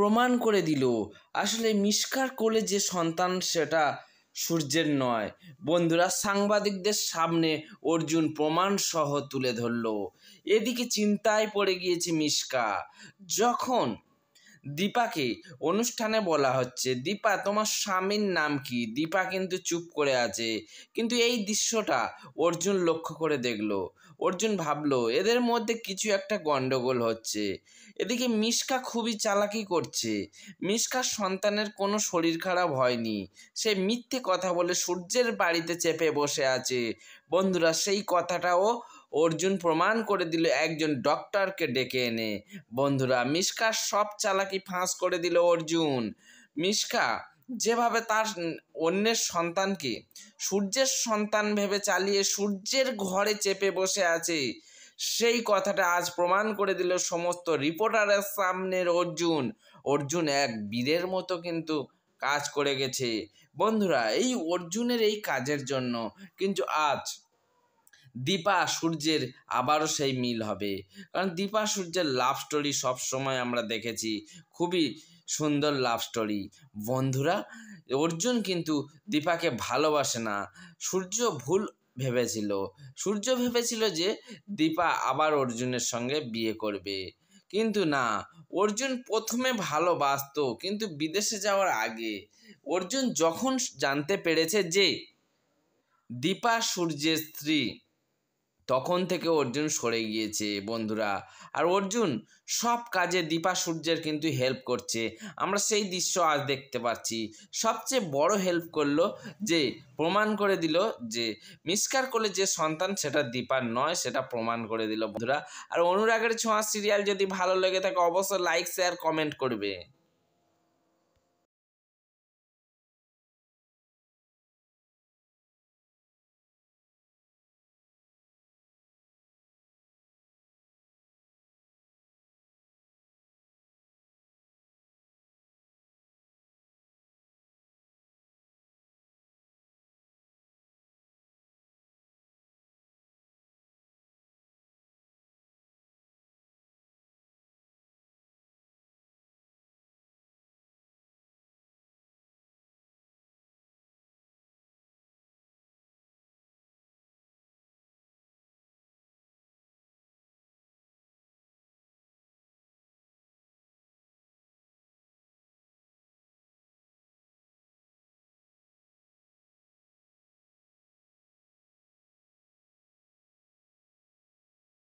প্রমাণ করে দিল আসলে মিসকার কোলে যে সন্তান সেটা সূর্যের নয় বন্ধুরা সাংবাদিকদের সামনে অর্জুন প্রমাণ সহ তুলে ধরল এদিকে চিন্তায় পড়ে গিয়েছে মিসকা যখন দীপাকে অনুষ্ঠানে বলা হচ্ছে দীপা তোমার স্বামীর নাম কি দীপা কিন্তু চুপ করে আছে কিন্তু এই দৃশ্যটা অর্জুন লক্ষ্য করে দেখলো অর্জুন ভাবলো এদের মধ্যে কিছু একটা গণ্ডগোল হচ্ছে এদিকে মিশকা খুবই চালাকি করছে মিশকার সন্তানের কোনো শরীর খারাপ হয়নি সে মিথ্যে কথা বলে সূর্যের বাড়িতে চেপে বসে আছে বন্ধুরা সেই কথাটাও অর্জুন প্রমাণ করে দিল একজন ডক্টরকে ডেকে এনে বন্ধুরা মিশকা সব চালাকি ফাঁস করে দিল অর্জুন মিশকা যেভাবে তার অন্যের সন্তানকে সূর্যের সন্তান ভেবে চালিয়ে সূর্যের ঘরে চেপে বসে আছে সেই কথাটা আজ প্রমাণ করে দিল সমস্ত রিপোর্টারের সামনের অর্জুন অর্জুন এক বীরের মতো কিন্তু কাজ করে গেছে বন্ধুরা এই অর্জুনের এই কাজের জন্য কিন্তু আজ দীপা সূর্যের আবারও সেই মিল হবে কারণ দীপা সূর্যের লাভ স্টোরি সবসময় আমরা দেখেছি খুবই সুন্দর লাভ স্টোরি বন্ধুরা অর্জুন কিন্তু দীপাকে ভালোবাসে না সূর্য ভুল ভেবেছিল সূর্য ভেবেছিল যে দীপা আবার অর্জুনের সঙ্গে বিয়ে করবে কিন্তু না অর্জুন প্রথমে ভালোবাসত কিন্তু বিদেশে যাওয়ার আগে অর্জুন যখন জানতে পেরেছে যে দীপা সূর্যের স্ত্রী তখন থেকে অর্জুন সরে গিয়েছে বন্ধুরা আর অর্জুন সব কাজে দীপা সূর্যের কিন্তু হেল্প করছে আমরা সেই দৃশ্য আজ দেখতে পাচ্ছি সবচেয়ে বড় হেল্প করলো যে প্রমাণ করে দিল যে মিসকার করলে যে সন্তান সেটা দীপার নয় সেটা প্রমাণ করে দিল বন্ধুরা আর অনুরাগের ছোঁয়া সিরিয়াল যদি ভালো লেগে থাকে অবশ্যই লাইক শেয়ার কমেন্ট করবে